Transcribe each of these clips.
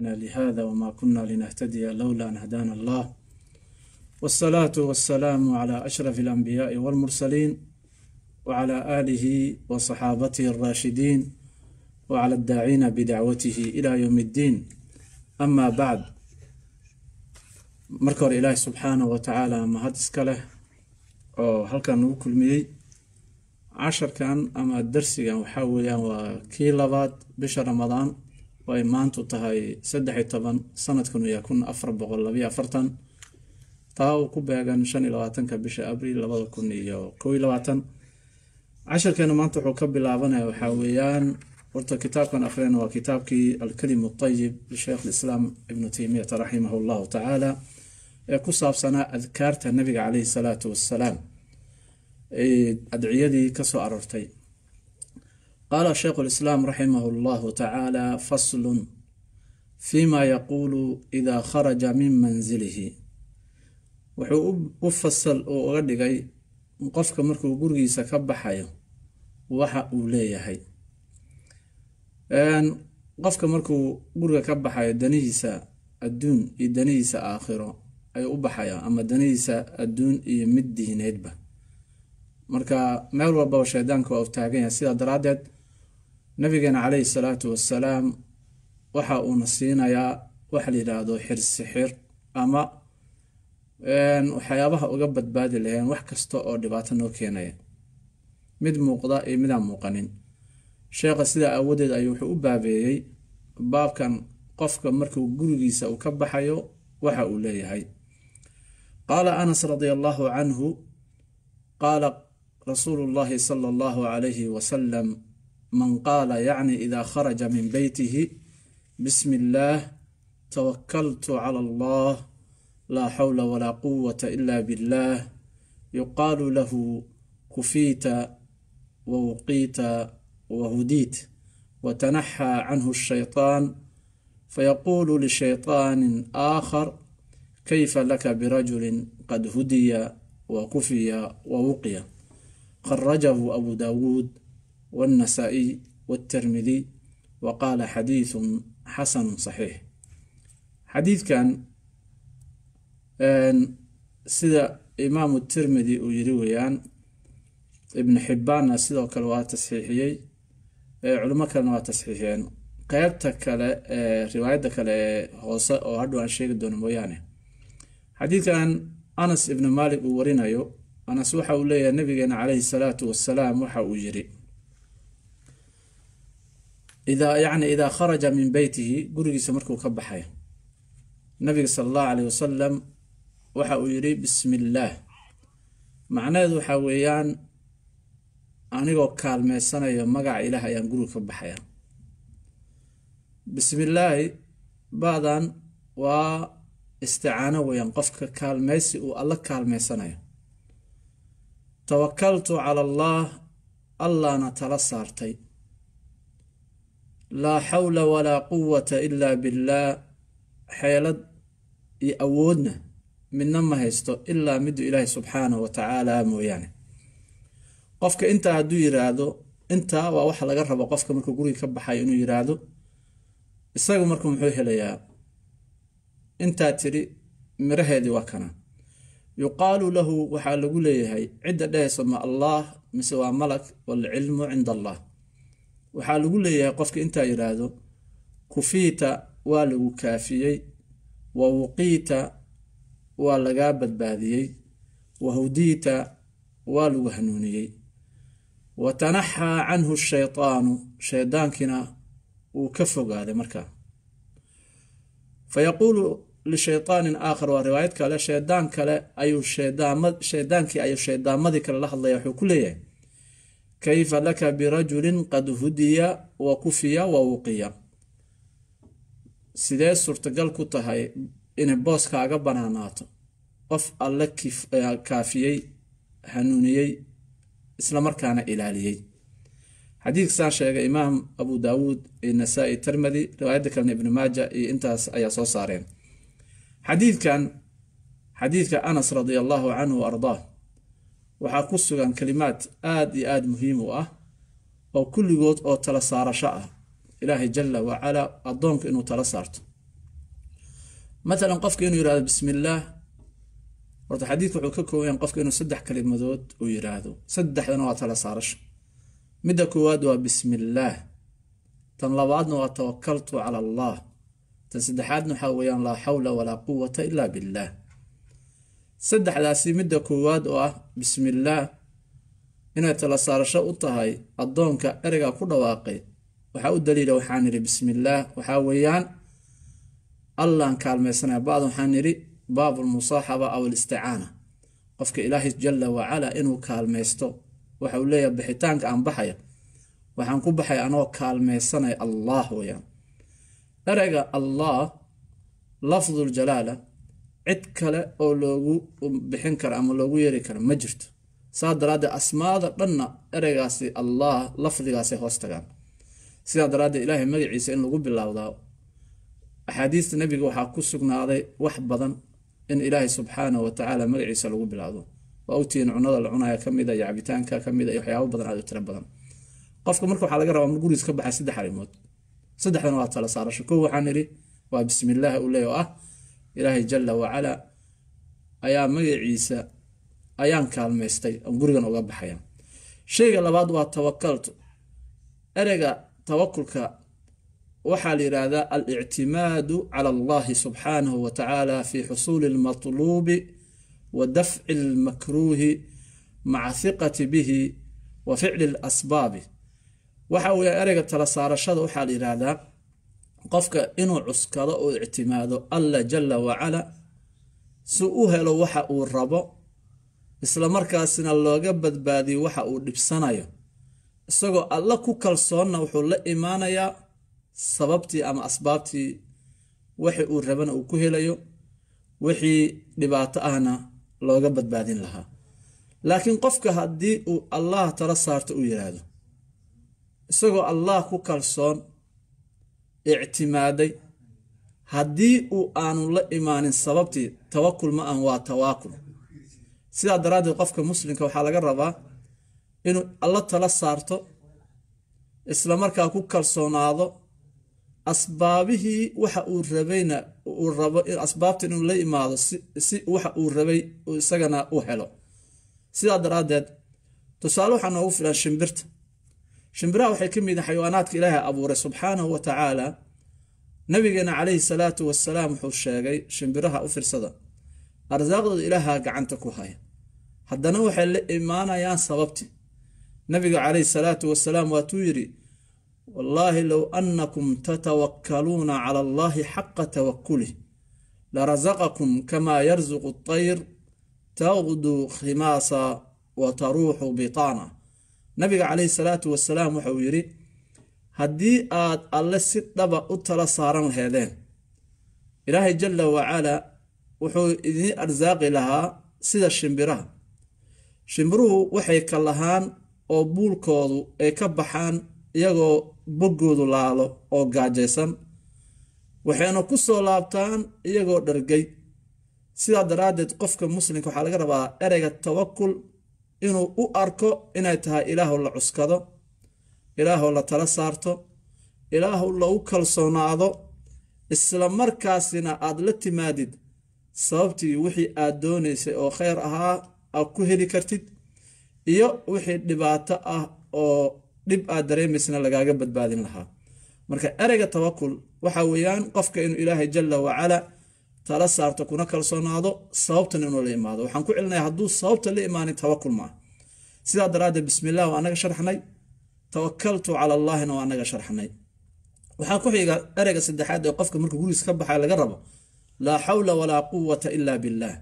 لهذا وما كنا لنهتدي لولا أن هدانا الله والصلاة والسلام على أشرف الأنبياء والمرسلين وعلى آله وصحابته الراشدين وعلى الداعين بدعوته إلى يوم الدين أما بعد marka hore ilaahay subxaana wa tacaala mahad iska leh oo halkan nagu kulmiyey casharkan ama darsigan waxaa weeyaan waa kii labaad bisha ramadaan ay maantu tahay saddex toban sanadkan ayaa kun afar boqol labay afartan taa uu ku beegan shan iyo labaatanka bisha abriil labada kun iyo kow iyo labaatan casharkeena maanta wuxuu ka bilaabanaya waxaa weeyaan horta kitaabkan akriyana waa kitaabkii alkalim ayib lisheekh lislaam ibnu teymiyata raximah allahu tacaala ee ku saabsanaa adkaarta nabiga caleyhi salaatu wassalaam adciyadii kasoo aroortay qaala shaykhu lislaam raximahu llahu tacaala faslun fiima yaquulu idaa kharaja min mansilihi wuxuu u fasal oo uga dhigay qofka markuu gurigiisa ka baxayo waxa uu leeyahay qofka markuu guriga ka baxayo danihiisa adduun iyo danihiisa aakhiro ayuu u baxayaan ama danihiisa adduun iyo mid diineedba marka meel walbaba shaydaanka waa ugtaagan yahay sidaa daraadeed nabigeena calayhi salaatu wasalaam waxa uuna siinayaa waxa la yidhaahdo xirsixir ama waxyaabaha uga badbaadi laheen wax kasta oo dhibaato noo keenaya mid muuqda iyo midaan muuqanin sheekha sidaa aawadeed ayuu wuxuu u baabeeyey baabkan qofka markuu gurigiisa uu ka baxayo waxa uu leeyahay qaala anas radia allaahu canhu qaala rasuulu llaahi sala allahu calayhi wasalam man qaala yacni idaa kharaja min beytihi bismi illaah tawakaltu cala allah laa xawla walaa quwata ila billah yuqaalu lahu kufiita wawqiita wahudiit watanaxaa canhu shaytaan fayaquulu lishaytaani aakhar kayfa laka birajulin qad hudiya wakufiya wawuqiya kharajahu abu daawuud والنسائي والترمذي وقال حديث xasan saxiix xadiidkan sida imaamu tirmidi uu yiri weeyaan ibnu xibbaanna sidoo kale waa tasxiixiyey culimo kalena waa tasxiixiyeen qeybta kale ee riwaayadda kale ee hoose oo hadhow aan sheegi doono mooyaane xadiidkan anas ibnu maalik uu warinayo anas waxa uu leeyahay nabigeena caleyhi salaatu wasalaam waxa uu yiri idaa yacni idaa kharaja min beytihi gurigiisa markuu ka baxay nabiga sala allahu caleyh wasalam waxa uu yidhi bismi illaah macnaheedu waxaa weeyaan anigoo kaalmeysanayo magaca ilaah ayaan guriga ka baxaya bismillaahi baadan waa isticaano weeyaan qofka kaalmeysi uu alla kaalmeysanayo tawakaltu cala allah allahna tala saartay laa xawla walaa quwata ilaa billaah xeelad iyo awoodna midna ma haysto ilaa midu ilaahay subxaanahu wa tacaala mooyaane qofka intaa hadduu yiraahdo intaa waa waxa laga rabo qofka markuu guriga ka baxayo inuu yiraahdo isagu marku muxuu helayaa intaa tiri miraheedii waa kana yuqaalu lahu waxaa lagu leeyahay cidda dhehayso ma allah mise waa malak walcilmu cind allah waxaa lagu leeyahay qofka intaa yidhaahdo kufiita waa lagu kaafiyey wa wuqiita waa lagaa badbaadiyey wa hudiita waa lagu hanuuniyey wa tanaxaa canhu shaytaanu shayddaankina wuu ka fogaaday markaa fa yaquulu lishaytaanin aakhar waa riwaayad kale shayddaan kale ayuu shayddaankii ayuu shayddaamadii kale la hadlaya wuxuu ku leeyahay kayfa laka birajulin qad hudiya wa kufiya wa wuqiya sidee suurtagal ku tahay inay booskaaga banaanaato qof alle kaafiyey hanuuniyey islamarkaana ilaaliyey xadiidkasaan sheegay imaam abu daawuud iyo nasaa-i tirmadi riwaayadda kalena ibnu maaja iyo intaas ayaa soo saareen xadiidkan xadiidka anas radia allahu canhu ardaah waxaa ku sugan kalimaad aad iyo aad muhiim u ah oo kulligood oo tala saarasho ah ilaahay jala wacalaa addoonka inuu tala saarto matalan qofka inuu yihahdo bismillaah horta xadiidka wuxuu ka koobayan qofka inuu saddex kalimadood uu yidhaahdo saddexdana waa tala saarasho midda koowaad waa bismillaah tan labaadna waa tawakaltu cala allah tan saddexaadna waxaa weeyaan laa xawla walaa quwata ila billaah saddexdaasi midda koowaad oo ah bismillaah inay talasaarasho u tahay addoonka ereygaa ku dhawaaqay waxaa u daliila waxaan idhi bismillaah waxaa weeyaan allaan kaalmaysanaya bacd waxaan idhi baabulmusaaxaba aw alisticaana qofka ilaahay jalla wacalaa inuu kaalmaysto waxa uu leeyahay bixitaanka aan baxaya waxaan ku baxay anoo kaalmaysanaya allah weyaan ereyga allah lafduljalaala cid kale oo loogu bixin karo ama loogu yeeri karo ma jirto saa daraaddeed asmaada dhanna ereygaasi allah lafdigaasay hoos tagaan sidaa daraaddeed ilaahay magaciisa in lagu bilowdaa axaadiista nebiga waxaa ku sugnaaday wax badan in ilaahay subxaanahu watacaala magaciisa lagu bilowdo waa ogtihiin cunada la cunaaya ka mida ah iyo cabitaanka ka mida ah iyo waxyaabo badan aad u tiro badan qofka marka waxaa laga rabaa mar guriis ka baxay saddex arrimood saddexdan waa tala saarasho kow waxaan idhi waa bismillaahi u leey ah ilaahay jala wacalaa ayaa magaciisa ayaan kaalmaystay oon gurigan uga baxaya shayga labaad waa tawakaltu ereyga tawakulka waxaa la yidhaahdaa alictimaadu cala allahi subxaanahu wa tacaala fi xusuuli almatluubi wa dafci almakruuhi maca hiqati bihi wa ficli alasbaabi waxa weeye ereyga tala saarashada waxaa la yidhaahdaa qofka inuu cuskado uu ictimaado alla jalla wacala si u helo waxa uu rabo isla markaasna looga badbaadiyo waxa uu dhibsanayo isagoo alla ku kalsoonna wuxuu la imaanayaa sababtii ama asbaabtii wixi uu rabana uu ku helayo wixii dhibaato ahna looga badbaadin lahaa laakiin qofka haddii uu allah tala saarto uu yidhaahdo isagoo allah ku kalsoon ictimaaday haddii uu aanu la imaanin sababtii tawakul ma ahan waa tawaakul sidaa daraaddeed qofka muslimka waxaa laga rabaa inuu alla tala saarto isla markaa ku kalsoonaado asbaabihii waxa uu rabayna uu rabo asbaabta inuu la imaado si waxa uu rabay isagana u helo sidaa daraaddeed tusaale waxaa noogu filan shimbirta shimbiraha waxay ka mid ah xayawaanaadka ilaahay abuuray subxaanahu wa tacaala nabigeena caleyhi salaatu wasalaam wuxuu sheegay shimbiraha u firsada arsaaqdooda ilaaha gacanta ku haya haddana waxay la imaanayaan sababti nabiga caleyhi salaatu wasalaam waatuu yidhi wallaahi low annakum tatawakkaluuna cala allaahi xaqa la rasaqakum kamaa yarsuqu atayr taqduu khimaasa wa taruuxu bitaana nabiga calayhi salaatu wasalaam wuxuu yidhi haddii aad alle si dhaba u tala saaran laheedeen ilaahay jalla wacalaa wuxuu idiin arsaaqi lahaa sida shimbiraha shimbiruhu waxay ka lahaan oo buulkoodu ay ka baxaan iyagoo boggoodu laalo oo gaajaysan waxayna ku soo laabtaan iyagoo dhargay sidaa daraaddeed qofka muslimka waxaa laga rabaa ereyga tawakul inuu u arko inay tahay ilaahw la cuskado ilaahw la tala saarto ilaahw lagu kalsoonaado isla markaasina aad la timaadid sababtii wixii aad doonaysay oo kheyr ahaa aad ku heli kartid iyo wixii dhibaato ah oo dhib aad dareemaysana lagaaga badbaadin lahaa marka ereyga tawakul waxa weeyaan qofka inuu ilaahay jalla wacala tala saarto kuna kalsoonaado sababtan inuu la imaado waxaan ku celinaya hadduu sababta la imaanin tawakul maaha sidaa daraaddeed bismilah waa anaga sharxnay tawakaltu cala allaahina waa anaga sharxnay waxaa ku xiga ereyga saddexaad ee qofka markuu gurigiis ka baxay laga rabo laa xawla walaa quwata ila billaah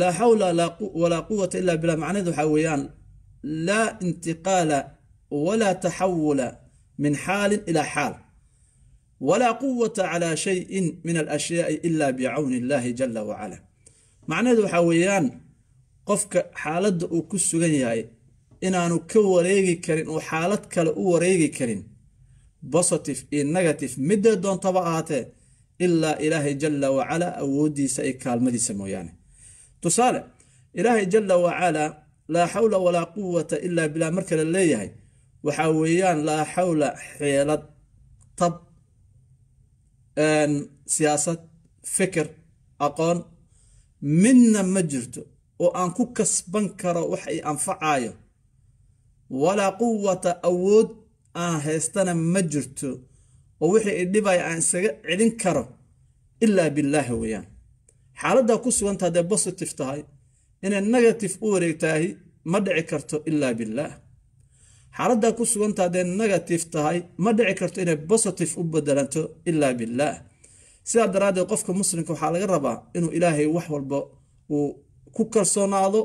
laa xawla walaa quwata ila billah macnaheed waxaa weeyaan laa intiqaala walaa taxawula min xaalin ilaa xaal walaa quwata calaa shayin min alashyaai ila bicawni illaahi jala wacala macnaheedu waxaa weeyaan qofka xaaladda uu ku sugan yahay inaanu ka wareegi karin uu xaalad kale u wareegi karin positive iyo negative midee doontaba ahaatee ilaa ilaahay jala wacalaa awoodiisa iyo kaalmadiisa mooyaane tusaale ilaahay jala wacalaa laa xawla walaa quwata ilaa bilaa marka la leeyahay waxaa weeyaan laa xawla xeelad tab siyaasad fikir aqoon midna ma jirto oo aan ku kasban karo wax i anfacayo walaa quwata awood aan haystana ma jirto oo wixii dhibaya aan isaga celin karo ilaa billaahi weyaan xaaladdaa ku sugantaa hadday bositive tahay inay negatif u wareegtaahi ma dhici karto ilaa billaah xaaladdaa ku suganta hadday negative tahay ma dhici karto inay bositive u bedelanto ilaa billaah sidaa daraaddeed qofka muslimka waxaa laga rabaa inuu ilaahay wax walba uu ku kalsoonaado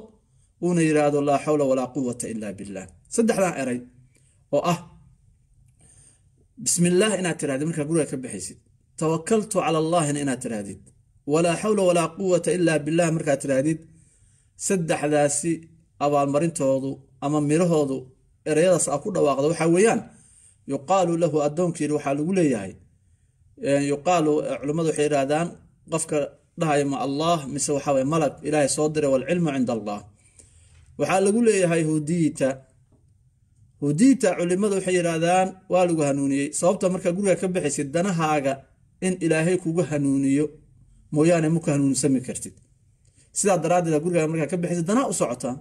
uuna yidhaahdo laa xawla walaa quwata ilaa billaah saddexdaa eray oo ah bismillaah inaad tirahdid markaa guriga ka baxaysid tawakaltu cala allaahina inaad tirahdid walaa xawla walaa quwata ilaa billaah markaad tirahdid saddexdaasi abaalmarintoodu ama mirahoodu ereyadaas aa ku dhawaaqdo waxaa weeyaan yuqaalu lahu addoonkiina waxaa lagu leeyahay yuqaalu culimmadu waxay yidhaahdaan qofka dhahaya ma allah mise waxaweye malag ilaahay soo diray walcilmu cinda allah waxaa lagu leeyahay hudiita hudiita culimmadu waxay yidhaahdaan waa lagu hanuuniyey sababta markaa guriga ka baxaysid danahaaga in ilaahay kugu hanuuniyo mooyaane muka hanuunsami kartid sidaa daraaddeeda gurigaaga markaa ka baxaysid danaa u socotaa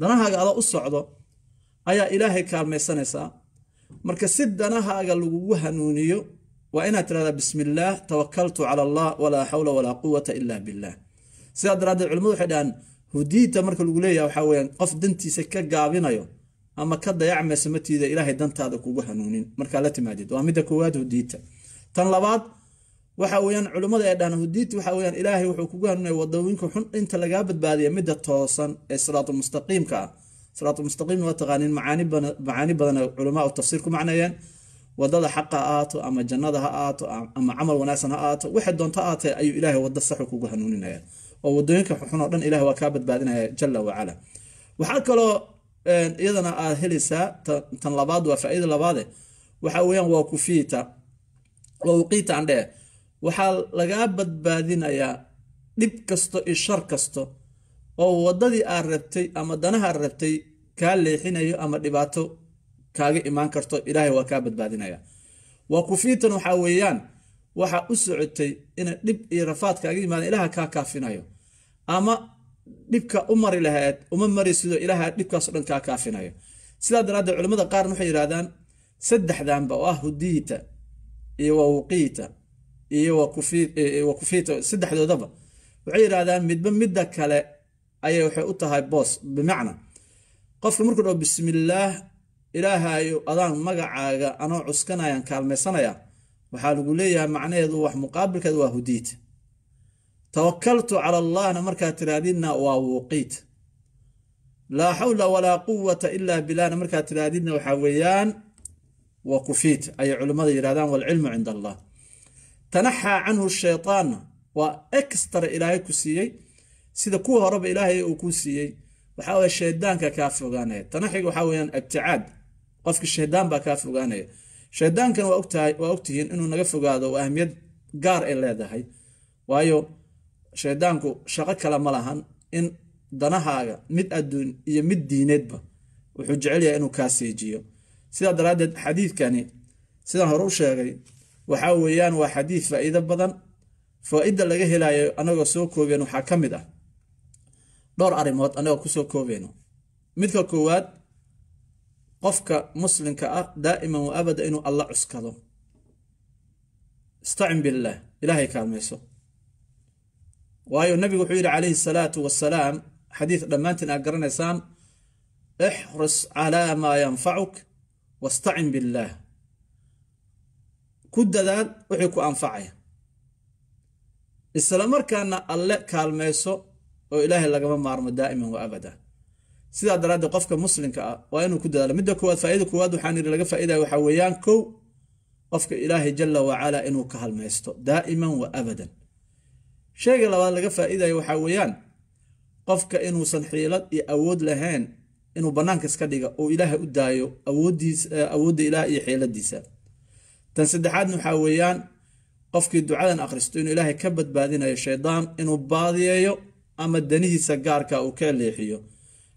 danahaaga adaa u socdo ayaa ilaahay kaalmaysanaysaa marka si danahaaga lagugu hanuuniyo waa inaad tirahdaa bismi tawakaltu cala allah walaa xawla walaa quwata ila billaah sidaa daraaddeed culimadu waxay dhahaan hudiidda marka lagu leeyaha waxaa weyaan qof dantiisa ka gaabinayo ama ka dayacmaysa matiida ilaahay dantaada kugu hanuunin markaa la timaadid waa midda koowaad hudiidta tan labaad waxa weyaan culimmada ay dhahaan hudiidta waxa weyaan ilaahay wuxuu kugu hanuunaya wadawinku xun inta lagaa badbaadiya midda toosan ee siraatu mustaqiimka ah siraatumustaqiimna waa taqaaniin macaani badan culamaa tafsiir ku macneeyeen wadada xaqa ha ama jannada ha aato ama camal wanaagsan ha aato waxay doonto aatee ayuu ilaahay wada saxu kugu hanuuninaya oo wadooyinka xun oo dhan ilaah waa kaa badbaadinaya jala wacala waxaa kaloo iyadana aad helaysaa tan labaad waa faa labaade waxa weyaan waa kufiita waa uqiita andhee waxaa lagaa badbaadinayaa dhib kasto iyo shar kasto oo waddadii aad rabtay ama danahaad rabtay kaa leexinayo ama dhibaato kaaga imaan karto ilaahay waa kaa badbaadinaya waa kufiitan waxaa weeyaan waxaa u socotay ina dhib iyo rafaad kaaga yimaadaan ilaaha kaa kaafinayo ama dhibka u mari lahayd uma mari sido ilaaha dhibkaaso dhan kaa kaafinayo sidaa daraaddeed culimmada qaarna waxay yidhahdaan saddexdanba oo ah hudiyita iyo waa iyo wa saddexdoodaba waxay yidhahdaan midba midda kale ayay waxay u tahay boos bimacna qofka markuu dhao bismillaah ilaahayu adaan magacaaga anoo cuskanayaan kaalmaysanaya waxaa lagu leeyahay macnaheedu wax muqaabilkeed waa hudiid tawakaltu cala allahna markaa tiraadidna waa wuuqiid laa xawla walaa quwata ilaa bilaahna markaa tiraadidna waxaa weeyaan wa kufiid ayay culimmada yidhahdaan waalcilmu cinda allah tanaxaa canhu shaytaanna waa extra ilaahay ku siiyey sida kuwa horeba ilaahay uu kuu siiyey waxa weye shaydaanka kaa fogaanaya tana xig waxa weyaan qofka shaydaan baa kaa fogaanaya shaydaankan waa ogtihiin inuu naga fogaado ahmiyad gaar ay leedahay waayo shaydaanku shaqo kale ma lahan in danahaaga mid adduun iyo mid diineedba wuxuu jecel yahay inuu kaa seejiyo sidaa daraaddeed xadiidkani sidaan hore u sheegay waxa weeyaan waa xadiid faa'iido badan faa'ida laga helayo anagoo soo koobeen waxaa ka mid ah dhowr arrimood anagoo kusoo koobeyno midka koowaad qofka muslimka ah daa'iman waabada abada inuu alla cuskado istacin billaah ilaahay kaalmayso waayo nabigu wuxuu yidhi calayhi salaatu wasalaam xadiis dhammaantiin aad garanaysaan ixris calaa maa yanfacuk wastacin billaah ku dadaal wixii ku anfacaya isla markaana alle kaalmayso oo ilaahay lagama maarmo daa'iman wa abada sidaa daraaddeed qofka muslimka ah waa inuu ku dadaalo midda koowaad faa'ida koowaad waxaan idhi laga faa'iidaya waxaa weeyaan kow qofka ilaahay jalla wacalaa inuu ka halmaysto daa'iman wa abadan sheega labaad laga faa'iidaya waxaa weeyaan qofka inuusan xiilad iyo awood lahayn inuu bannaanka iska dhiga oo ilaahay u daayo awoodda ilaah iyo xiiladiisa tan saddexaadna waxaa weeyaan qofkii ducadan akhristo inuu ilaahay ka badbaadinayo shaydaan inuu baadiyeeyo ama danihiisa gaarka uu ka leexiyo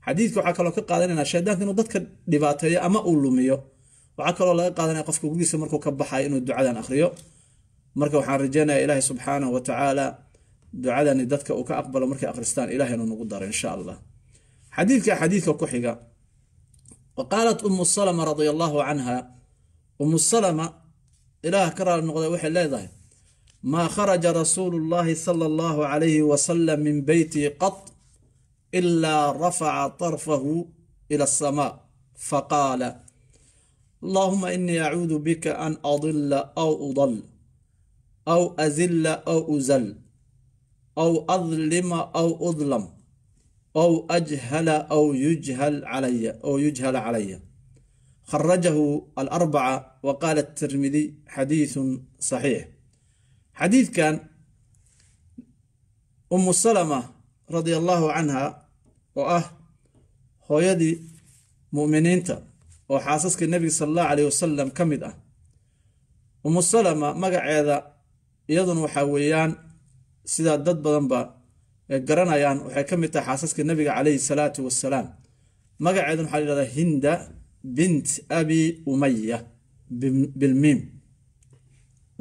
xadiidka waxaa kaloo ka qaadanayna shaydaanka inuu dadka dhibaateeyo ama uu lumiyo waxaa kaloo laga qaadanaya qofka gurigiisa markuu ka baxayo inuu ducadan akhriyo marka waxaan rajeynayaa ilaahay subxaanahu wa tacaala ducadani dadka uu ka aqbalo markay akhristaan ilahay inuu nagu daro insha allah xadiidka xadiidka ku xiga wa qaalat umu salama radia allaahu canha umu salama ilaah ka raali noqday waxay leedahay ما خرج رسول الله صلى الله عليه وسلم من بيته قط إلا رفع طرفه إلى السماء فقال اللهم إني أعوذ بك أن أضل أو أضل أو أزل أو أزل أو أظلم أو أظلم أو أجهل أو يجهل علي أو يجهل علي خرجه الأربعة وقال الترمذي حديث صحيح xadiidkan umu salama radia allaahu canha oo ah hooyadii mu'miniinta oo xaasaskii nebiga sala allahu caleyh wasalam ka mid ah umu salama magaceeda iyaduna waxaa weeyaan sidaa dad badanba ay garanayaan waxay ka mid tahay xaasaska nebiga caleyhi salaatu wasalaam magaceeduna waxaa la yihahdaa hinda bint abi umaya bilmiim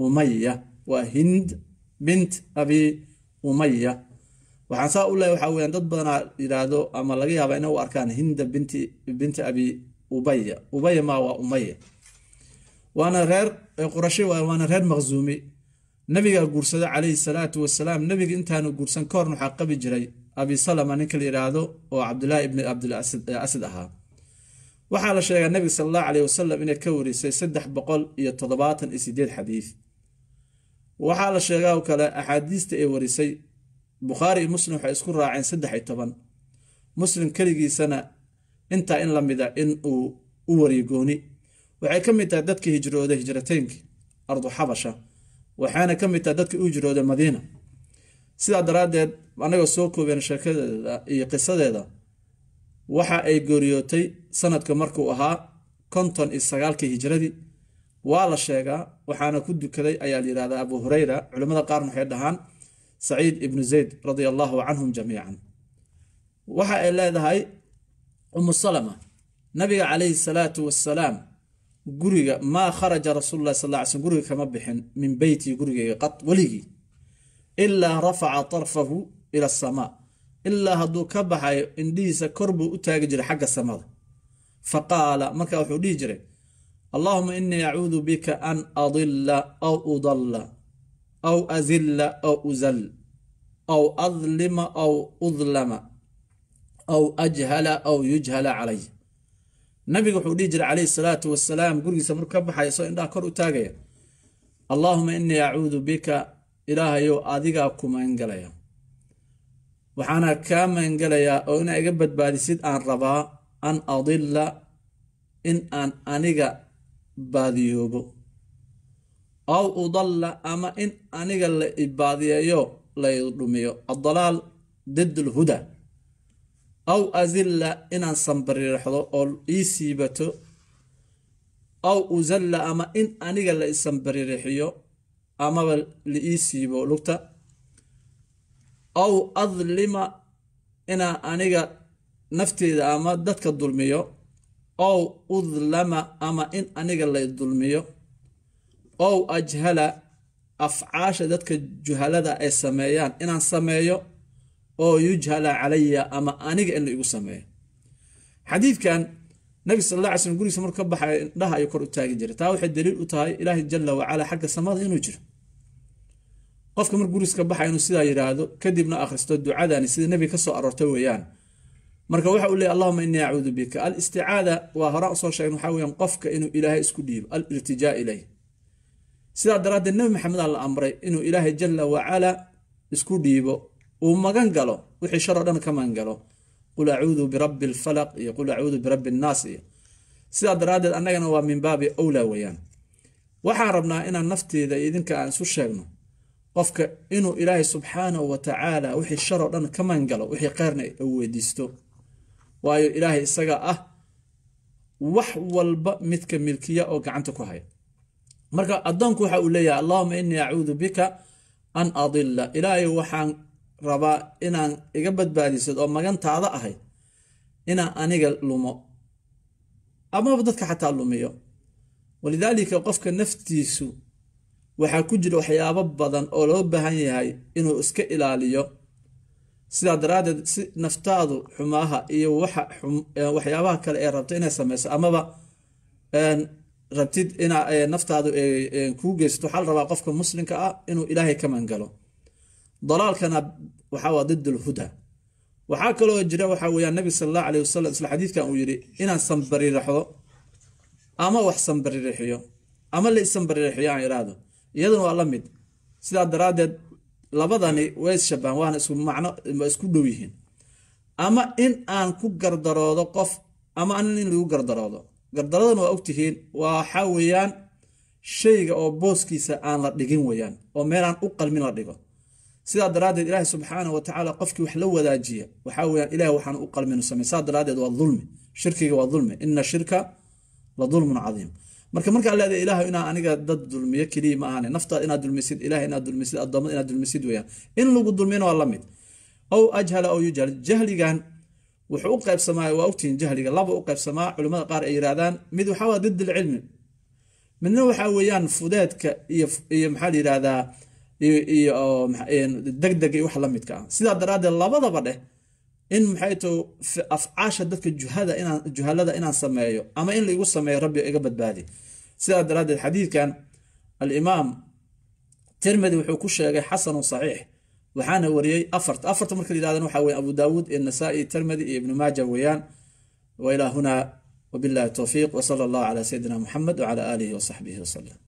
umaya waa hind bint abi umaya waxaan saa u lehay waxaa weyaan dad badanaa yidhaahdo ama laga yaaba inay u arkaan hinda binti binti abi ubaya ubaya maa waa umaya waana reer qurasho waay waana reer maqsuumi nabigaa guursada calayhi salaatu wasalaam nabiga intaanu guursan ka horn waxaa qabi jiray abi salama ninka la yidhaahdo oo cabdilaahi ibni cabdilasad ahaa waxaa la sheegaa nabiga sala allahu caleyh wasalam inay ka warisay saddex boqol iyo toddobaatan iyo sideed xadiid waxaa la sheegaa oo kale axaadiista ay warisay bukhaari iyo muslim waxay isku raaceen saddex iyo toban muslim keligiisana intaa in la mida in uu u wariyo gooni waxay ka mid tahay dadkii hijrooday hijrateynki ardu xabasha waxaana ka mid tahay dadkii u hijrooday madiina sidaa daraaddeed annagoo soo koobeen sheekadeeda iyo qisadeeda waxa ay gooriyootay sanadka markuu ahaa konton iyo sagaalkii hijradii waa la sheegaa waxaana ku dukaday ayaa la yidhahdaa abu hureyra culimmada qaarna waxay dhahaan saciid ibnu zayd radia allaahu canhum jamiican waxa ay leedahay umu salama nabiga calayhi salaatu wasalaam guriga maa kharaja rasuululahi sal ly slm guriga kama bixin min beytii gurigeyga qad weligii ilaa rafaca tarfahu ila asamaa ilaa hadduu ka baxayo indhihiisa kor buu u taagi jiray xagga samada fa qaala marka wuxuu dhihi jiray allahuma inii acuudu bika an adila aw udalla aw azilla aw uzal aw adlima aw udlama aw ajhala aw yujhala calay nabiga wuxuu dhihi jiray caleyhi salaatu wasalaam gurigiisa markuu ka baxaya isoo indhaha kor u taagaya allaahuma inii acuudu bika ilaahayow adigaa ku magangalaya waxaana kaa magangalayaa oo inaa iga badbaadisid aan rabaa an adilla in aan aniga baadiyoobo aw udalla ama in aniga la ibaadiyeeyo laydu dhumiyo addalaal didd alhuda aw azilla inaan sambiriirxdo oo ii siibato aw uzalla ama in aniga la isambiriirixiyo amaba la ii siibo lugta aw adlima inaan aniga nafteeda ama dadka dulmiyo ow udlama ama in aniga la dulmiyo ow ajhala afcaasha dadka juhalada ay sameeyaan inaan sameeyo oo yujhala calaya ama aniga in la igu sameeyo xadiidkan nabi sal alla slm gurigiisa marku ka baxayo indhaha ayuu kor u taagi jiray taa waxay daliil u tahay ilaahay jala wacalaa xagga samada inuu jiro qofka marku gurigiisa ka baxayo inuu sidaa yidhaahdo kadibna akhristo ducadani sida nebiga ka soo aroortay weeyaan marka waxa u leey allahuma inii acuudu bika alisticaada waa hora usoo sheegn waxaa weyan qofka inuu ilaahay isku dhiibo alirtijaa ileyh sidaa daraaddeed nebi maxamedaa la amray inuu ilaahay jala wacala isku dhiibo uu magan galo wixii shar oo dhan ka magan galo qul acuudu birabbi alfalaq iyo qul acuudu birabbi annaas iyo sidaa daraaddeed annagana waa min baabi owlaa weeyaan waxaan rabnaa inaan nafteeda idinka aan isu sheegno qofka inuu ilaahay subxaanahu wa tacaala wixii shar oo dhan ka magan galo wixii kheyrna weydiisto waayo ilaahay isaga ah wax walba midka milkiya oo gacanta ku haya marka addoonku waxa uu leeyahay allahuma inii acuudu bika an adilla ilaahay waxaan rabaa inaan iga badbaadisad oo magantaada ahayd inaan aniga lumo amaba dadka xataa lumiyo walidaalika qofka naftiisu waxaa ku jira waxyaabo badan oo loo baahan yahay inuu iska ilaaliyo sidaa daraaddeed si naftaadu xumaaha iyo waxyaabaha kale ee rabta inay samayso amaba rabtid ina naftaadu kuu geysato waxaa la rabaa qofka muslimka ah inuu ilaahay ka mangalo dalaalkana waxawa did lhuda waxaa kaloo jira waxa weyaan nabi sal allahu aley wasalam isla xadiidkan uu yidhi inaan sambariraxdo ama wax sambaririxiyo ama la isambarirexiyo aan iraahdo iyaduna waa la mid sidaa daraaddeed labadani way isshabbaan waana isku macno isku dhow yihiin ama in aan ku gardaroodo qof ama anin in lagu gardaroodo gardaradana waa ogtihiin waxaa weeyaan shayga oo booskiisa aan la dhigin weyaan oo meelaan u qalmin la dhigo sidaa daraaddeed ilaaha subxaana wa qofkii wax la wadaajiya waxaa weyaan ilah waxaan u qalmin u saa daraadeed waa ulmi shirkiga waa ulmi ina shirka la dulmun cadiim marka markaa leedahay ilaah inaa aniga dad dulmiyo keliya ma ahane naftaad inaad dulmisid ilaah inaad dulmisid addoomada inaad dulmisid weeyaan in lagu dulmiyana waa la mid ow ajhala ow yujhal jahligan wuxuu u qaybsamaa waa ogtihiin jahliga laba u qaybsamaa culimmada qaar ay yidhaahdaan mid waxaa waa did ilcilmi midna waxaa weeyaan fudeedka iyo maxaa la yidhaahdaa iyo degdeg iyo wax la midka ah sidaa daraaddeed labadaba dheh in maxay too afcaasha dadka juhada juhalada inaan sameeyo ama in laigu sameeyo rabbi iga badbaadi sidaa daraaddeed xadiidkan alimaam tirmidi wuxuu ku sheegay xasanu saxiix waxaana wariyey afarta afarta marka layidhahdan waxaa weye abu daawuud iyo nasaa-i tirmidi iyo ibnu maaja weeyaan wailaa hunaa wabillahi towfiiq wsala allahu calaa sayidina muxamed wcala aalihi wasaxbihi wasalam